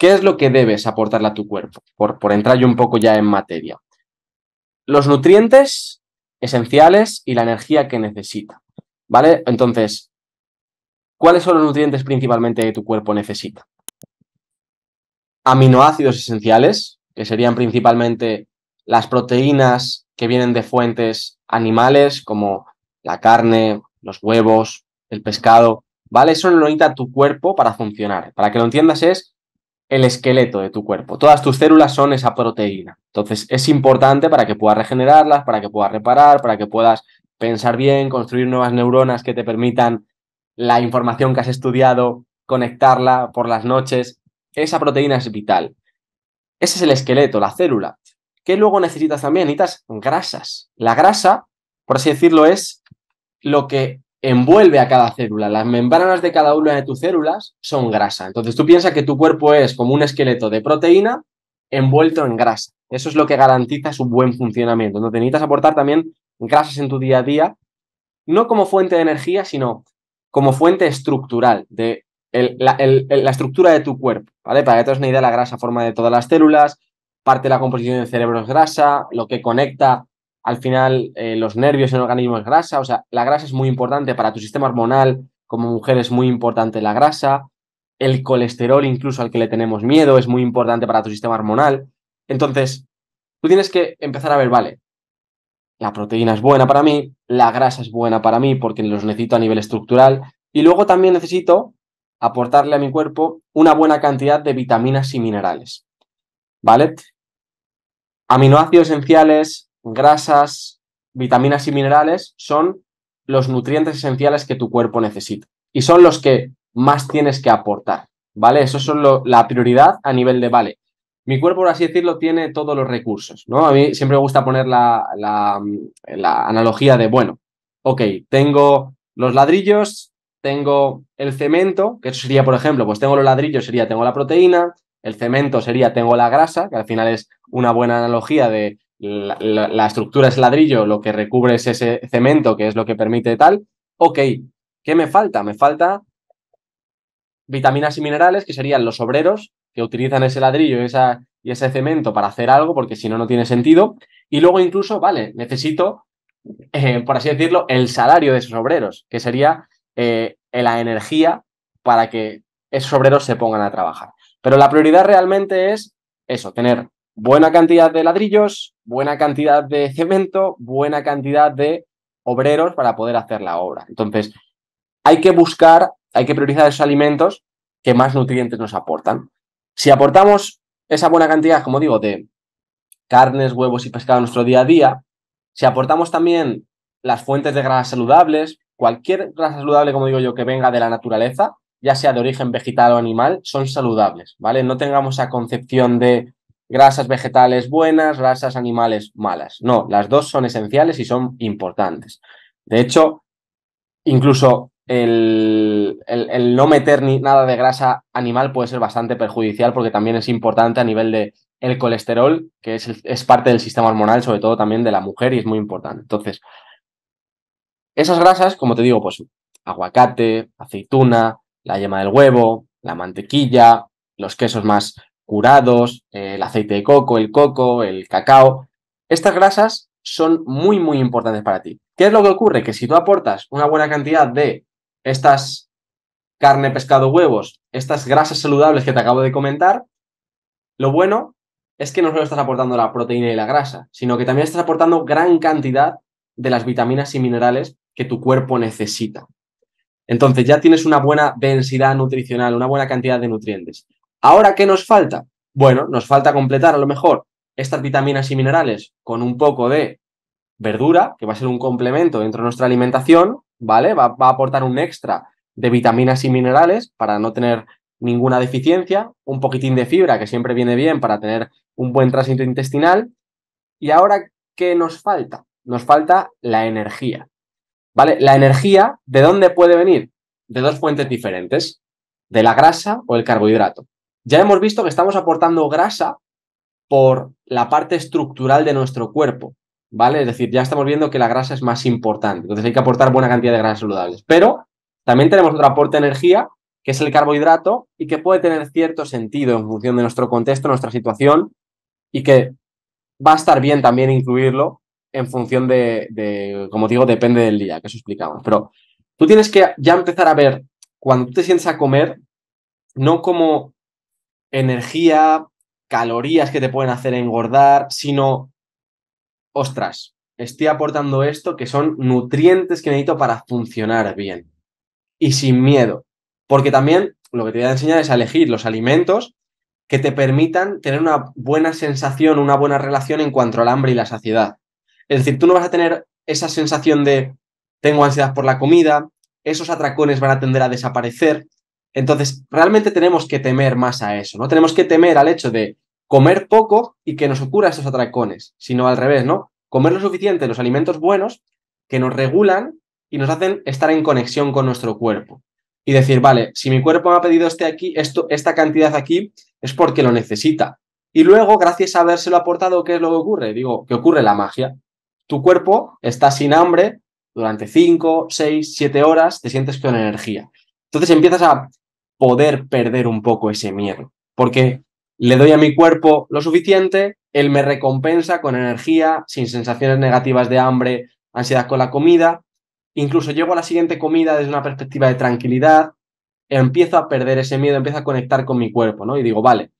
¿Qué es lo que debes aportarle a tu cuerpo? Por, entrar yo un poco ya en materia. Los nutrientes esenciales y la energía que necesita. ¿Vale? Entonces, ¿cuáles son los nutrientes principalmente que tu cuerpo necesita? Aminoácidos esenciales, que serían principalmente las proteínas que vienen de fuentes animales, como la carne, los huevos, el pescado, ¿vale? Eso lo necesita tu cuerpo para funcionar. Para que lo entiendas es el esqueleto de tu cuerpo. Todas tus células son esa proteína. Entonces es importante para que puedas regenerarlas, para que puedas reparar, para que puedas pensar bien, construir nuevas neuronas que te permitan la información que has estudiado, conectarla por las noches. Esa proteína es vital. Ese es el esqueleto, la célula. ¿Qué luego necesitas también? Necesitas grasas. La grasa, por así decirlo, es lo que envuelve a cada célula. Las membranas de cada una de tus células son grasa. Entonces tú piensas que tu cuerpo es como un esqueleto de proteína envuelto en grasa. Eso es lo que garantiza su buen funcionamiento. Entonces necesitas aportar también grasas en tu día a día, no como fuente de energía, sino como fuente estructural de la, estructura de tu cuerpo. ¿vale? Para que te des una idea, la grasa forma de todas las células, parte de la composición del cerebro es grasa, lo que conecta al final eh, los nervios en el organismo es grasa, o sea, la grasa es muy importante para tu sistema hormonal, como mujer es muy importante la grasa, el colesterol incluso al que le tenemos miedo es muy importante para tu sistema hormonal. Entonces, tú tienes que empezar a ver, vale, la proteína es buena para mí, la grasa es buena para mí porque los necesito a nivel estructural y luego también necesito aportarle a mi cuerpo una buena cantidad de vitaminas y minerales. ¿Vale? Aminoácidos esenciales, grasas, vitaminas y minerales son los nutrientes esenciales que tu cuerpo necesita y son los que más tienes que aportar, ¿vale? Eso es la prioridad a nivel de, vale, mi cuerpo, por así decirlo, tiene todos los recursos, ¿no? A mí siempre me gusta poner la, la analogía de, bueno, ok, tengo los ladrillos, tengo el cemento, que eso sería, por ejemplo, pues tengo los ladrillos, sería tengo la proteína, el cemento sería tengo la grasa, que al final es una buena analogía de la, estructura es ladrillo, lo que recubre es ese cemento, que es lo que permite tal. Ok, ¿qué me falta? Me falta vitaminas y minerales, que serían los obreros que utilizan ese ladrillo y, esa, y ese cemento para hacer algo, porque si no, no tiene sentido. Y luego incluso, vale, necesito, eh, por así decirlo, el salario de esos obreros, que sería eh, eh, la energía para que esos obreros se pongan a trabajar. Pero la prioridad realmente es eso, tener buena cantidad de ladrillos, buena cantidad de cemento, buena cantidad de obreros para poder hacer la obra. Entonces, hay que buscar, hay que priorizar esos alimentos que más nutrientes nos aportan. Si aportamos esa buena cantidad, como digo, de carnes, huevos y pescado en nuestro día a día, si aportamos también las fuentes de grasas saludables, cualquier grasa saludable, como digo yo, que venga de la naturaleza, ya sea de origen vegetal o animal, son saludables, ¿vale? No tengamos esa concepción de grasas vegetales buenas, grasas animales malas. No, las dos son esenciales y son importantes. De hecho, incluso el, no meter ni nada de grasa animal puede ser bastante perjudicial porque también es importante a nivel de el colesterol, que es, es parte del sistema hormonal, sobre todo también de la mujer, y es muy importante. Entonces, esas grasas, como te digo, pues aguacate, aceituna, la yema del huevo, la mantequilla, los quesos más curados, eh, el aceite de coco, el coco, el cacao. Estas grasas son muy, muy importantes para ti. ¿Qué es lo que ocurre? Que si tú aportas una buena cantidad de estas carne, pescado, huevos, estas grasas saludables que te acabo de comentar, lo bueno es que no solo estás aportando la proteína y la grasa, sino que también estás aportando gran cantidad de las vitaminas y minerales que tu cuerpo necesita. Entonces ya tienes una buena densidad nutricional, una buena cantidad de nutrientes. ¿Ahora qué nos falta? Bueno, nos falta completar a lo mejor estas vitaminas y minerales con un poco de verdura, que va a ser un complemento dentro de nuestra alimentación, ¿vale? Va, a aportar un extra de vitaminas y minerales para no tener ninguna deficiencia, un poquitín de fibra que siempre viene bien para tener un buen tránsito intestinal. Y ahora, ¿qué nos falta? Nos falta la energía, ¿vale? La energía, ¿de dónde puede venir? De dos fuentes diferentes, de la grasa o el carbohidrato. Ya hemos visto que estamos aportando grasa por la parte estructural de nuestro cuerpo, ¿vale? Es decir, ya estamos viendo que la grasa es más importante, entonces hay que aportar buena cantidad de grasas saludables. Pero también tenemos otro aporte de energía, que es el carbohidrato, y que puede tener cierto sentido en función de nuestro contexto, nuestra situación, y que va a estar bien también incluirlo en función de, de como digo, depende del día, que eso explicamos. Pero tú tienes que ya empezar a ver, cuando tú te sientes a comer, no como energía, calorías que te pueden hacer engordar, sino, ostras, estoy aportando esto que son nutrientes que necesito para funcionar bien y sin miedo. Porque también lo que te voy a enseñar es a elegir los alimentos que te permitan tener una buena sensación, una buena relación en cuanto al hambre y la saciedad. Es decir, tú no vas a tener esa sensación de tengo ansiedad por la comida, esos atracones van a tender a desaparecer, entonces, realmente tenemos que temer más a eso, ¿no? Tenemos que temer al hecho de comer poco y que nos ocurra esos atracones, sino al revés, ¿no? Comer lo suficiente, los alimentos buenos, que nos regulan y nos hacen estar en conexión con nuestro cuerpo. Y decir, vale, si mi cuerpo me ha pedido este aquí, esto, esta cantidad aquí, es porque lo necesita. Y luego, gracias a habérselo aportado, ¿qué es lo que ocurre? Digo, que ocurre la magia. Tu cuerpo está sin hambre durante 5, 6, 7 horas, te sientes con energía. Entonces empiezas a poder perder un poco ese miedo. Porque le doy a mi cuerpo lo suficiente, él me recompensa con energía, sin sensaciones negativas de hambre, ansiedad con la comida. Incluso llego a la siguiente comida desde una perspectiva de tranquilidad, empiezo a perder ese miedo, empiezo a conectar con mi cuerpo, ¿no? Y digo, vale,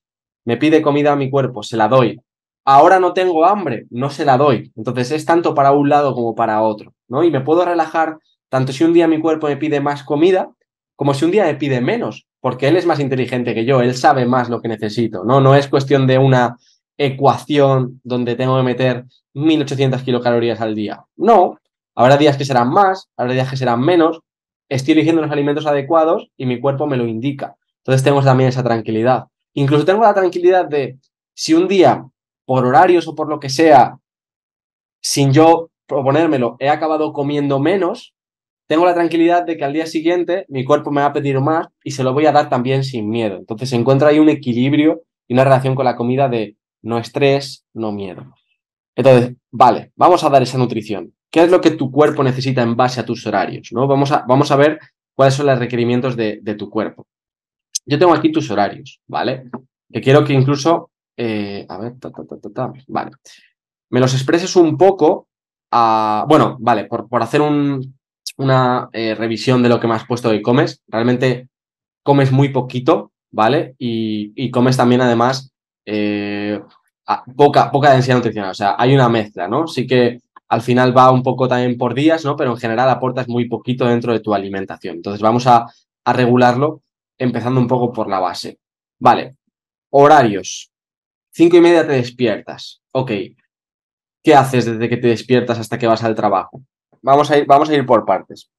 me pide comida a mi cuerpo, se la doy. Ahora no tengo hambre, no se la doy. Entonces es tanto para un lado como para otro, ¿no? Y me puedo relajar tanto si un día mi cuerpo me pide más comida como si un día me pide menos porque él es más inteligente que yo, él sabe más lo que necesito, ¿no? No es cuestión de una ecuación donde tengo que meter 1800 kilocalorías al día. No, habrá días que serán más, habrá días que serán menos, estoy eligiendo los alimentos adecuados y mi cuerpo me lo indica. Entonces tengo también esa tranquilidad. Incluso tengo la tranquilidad de si un día, por horarios o por lo que sea, sin yo proponérmelo, he acabado comiendo menos, tengo la tranquilidad de que al día siguiente mi cuerpo me va a pedir más y se lo voy a dar también sin miedo. Entonces se encuentra ahí un equilibrio y una relación con la comida de no estrés, no miedo. Entonces, vale, vamos a dar esa nutrición. ¿Qué es lo que tu cuerpo necesita en base a tus horarios? ¿no? Vamos, a, vamos a ver cuáles son los requerimientos de, de tu cuerpo. Yo tengo aquí tus horarios, ¿vale? Que quiero que incluso, eh, a ver, ta, ta, ta, vale, me los expreses un poco, a, bueno, vale, por, por hacer un, una eh, revisión de lo que me has puesto y comes. Realmente comes muy poquito, ¿vale? Y, comes también además eh, poca, poca densidad nutricional, o sea, hay una mezcla, ¿no? Sí que al final va un poco también por días, ¿no? Pero en general aportas muy poquito dentro de tu alimentación. Entonces vamos a, a regularlo empezando un poco por la base. Vale, horarios. Cinco y media te despiertas. Ok. ¿Qué haces desde que te despiertas hasta que vas al trabajo? vamos a ir, vamos a ir por partes.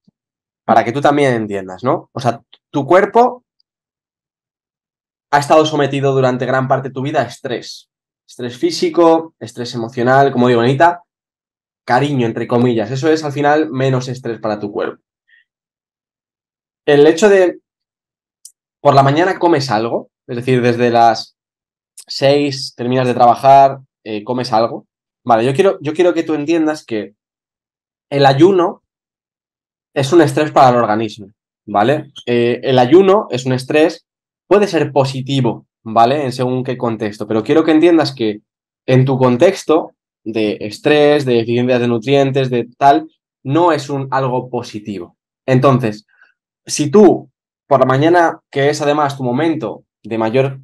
Para que tú también entiendas, ¿no? O sea, tu cuerpo ha estado sometido durante gran parte de tu vida a estrés. Estrés físico, estrés emocional, como digo, Anita, cariño, entre comillas. Eso es al final menos estrés para tu cuerpo. El hecho de por la mañana comes algo, es decir, desde las 6 terminas de trabajar, eh, comes algo. Vale, yo quiero, yo quiero que tú entiendas que el ayuno es un estrés para el organismo, ¿vale? Eh, el ayuno es un estrés, puede ser positivo, ¿vale? En según qué contexto, pero quiero que entiendas que en tu contexto de estrés, de deficiencias de nutrientes, de tal, no es un algo positivo. Entonces, si tú por la mañana, que es además tu momento de mayor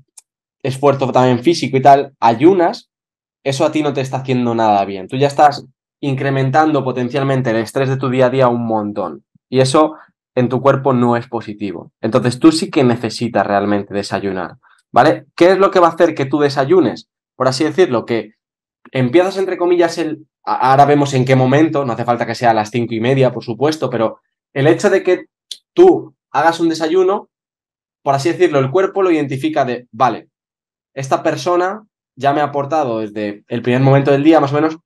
esfuerzo también físico y tal, ayunas, eso a ti no te está haciendo nada bien. Tú ya estás incrementando potencialmente el estrés de tu día a día un montón. Y eso en tu cuerpo no es positivo. Entonces tú sí que necesitas realmente desayunar, ¿vale? ¿Qué es lo que va a hacer que tú desayunes? Por así decirlo, que empiezas entre comillas el... Ahora vemos en qué momento, no hace falta que sea a las cinco y media, por supuesto, pero el hecho de que tú hagas un desayuno, por así decirlo, el cuerpo lo identifica de, vale, esta persona ya me ha aportado desde el primer momento del día más o menos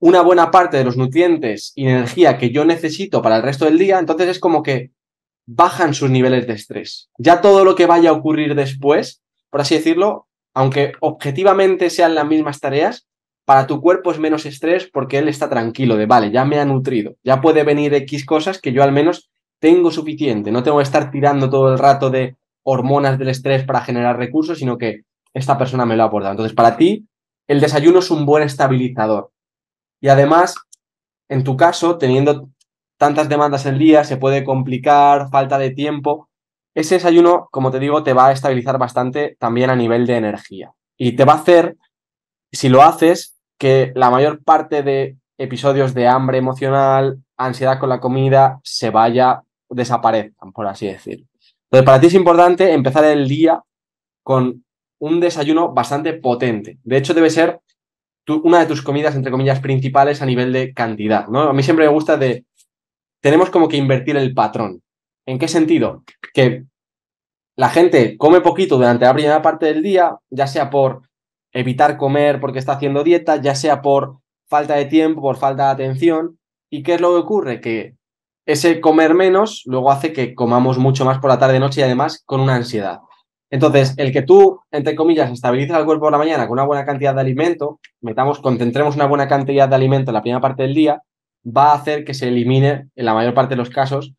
una buena parte de los nutrientes y energía que yo necesito para el resto del día, entonces es como que bajan sus niveles de estrés. Ya todo lo que vaya a ocurrir después, por así decirlo, aunque objetivamente sean las mismas tareas, para tu cuerpo es menos estrés porque él está tranquilo de, vale, ya me ha nutrido, ya puede venir X cosas que yo al menos tengo suficiente, no tengo que estar tirando todo el rato de hormonas del estrés para generar recursos, sino que esta persona me lo ha aportado. Entonces, para ti, el desayuno es un buen estabilizador y además, en tu caso, teniendo tantas demandas el día, se puede complicar, falta de tiempo. Ese desayuno, como te digo, te va a estabilizar bastante también a nivel de energía. Y te va a hacer, si lo haces, que la mayor parte de episodios de hambre emocional, ansiedad con la comida, se vaya, desaparezcan, por así decir. Entonces, para ti es importante empezar el día con un desayuno bastante potente. De hecho, debe ser una de tus comidas, entre comillas, principales a nivel de cantidad, ¿no? A mí siempre me gusta de, tenemos como que invertir el patrón. ¿En qué sentido? Que la gente come poquito durante la primera parte del día, ya sea por evitar comer porque está haciendo dieta, ya sea por falta de tiempo, por falta de atención. ¿Y qué es lo que ocurre? Que ese comer menos luego hace que comamos mucho más por la tarde-noche y además con una ansiedad. Entonces, el que tú, entre comillas, estabilices el cuerpo por la mañana con una buena cantidad de alimento, metamos, concentremos una buena cantidad de alimento en la primera parte del día, va a hacer que se elimine, en la mayor parte de los casos,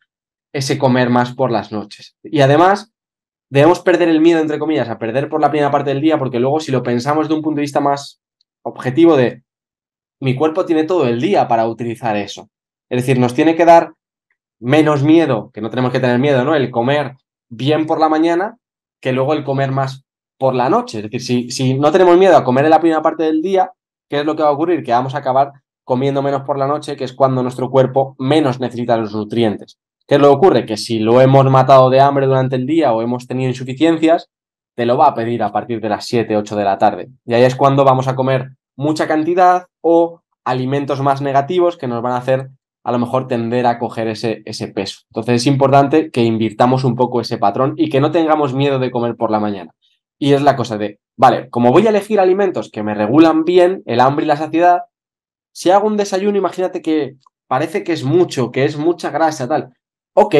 ese comer más por las noches. Y además, debemos perder el miedo, entre comillas, a perder por la primera parte del día, porque luego si lo pensamos de un punto de vista más objetivo de, mi cuerpo tiene todo el día para utilizar eso. Es decir, nos tiene que dar menos miedo, que no tenemos que tener miedo, ¿no? El comer bien por la mañana que luego el comer más por la noche. Es decir, si, no tenemos miedo a comer en la primera parte del día, ¿qué es lo que va a ocurrir? Que vamos a acabar comiendo menos por la noche, que es cuando nuestro cuerpo menos necesita los nutrientes. ¿Qué es lo que ocurre? Que si lo hemos matado de hambre durante el día o hemos tenido insuficiencias, te lo va a pedir a partir de las 7, 8 de la tarde. Y ahí es cuando vamos a comer mucha cantidad o alimentos más negativos que nos van a hacer a lo mejor tender a coger ese, ese peso. Entonces es importante que invirtamos un poco ese patrón y que no tengamos miedo de comer por la mañana. Y es la cosa de, vale, como voy a elegir alimentos que me regulan bien el hambre y la saciedad, si hago un desayuno, imagínate que parece que es mucho, que es mucha grasa, tal. Ok,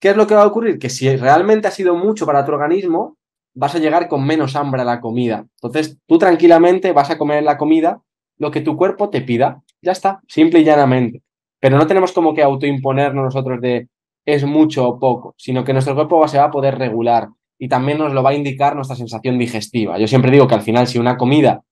¿qué es lo que va a ocurrir? Que si realmente ha sido mucho para tu organismo, vas a llegar con menos hambre a la comida. Entonces, tú tranquilamente vas a comer la comida lo que tu cuerpo te pida. Ya está, simple y llanamente. Pero no tenemos como que autoimponernos nosotros de es mucho o poco, sino que nuestro cuerpo se va a poder regular y también nos lo va a indicar nuestra sensación digestiva. Yo siempre digo que al final si una comida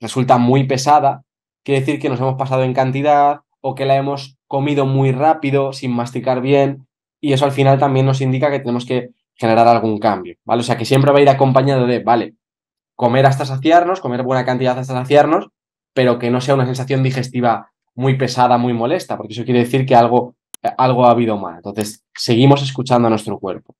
resulta muy pesada, quiere decir que nos hemos pasado en cantidad o que la hemos comido muy rápido, sin masticar bien, y eso al final también nos indica que tenemos que generar algún cambio, ¿vale? O sea que siempre va a ir acompañado de, vale, comer hasta saciarnos, comer buena cantidad hasta saciarnos, pero que no sea una sensación digestiva muy pesada, muy molesta, porque eso quiere decir que algo, eh, algo ha habido mal. Entonces, seguimos escuchando a nuestro cuerpo.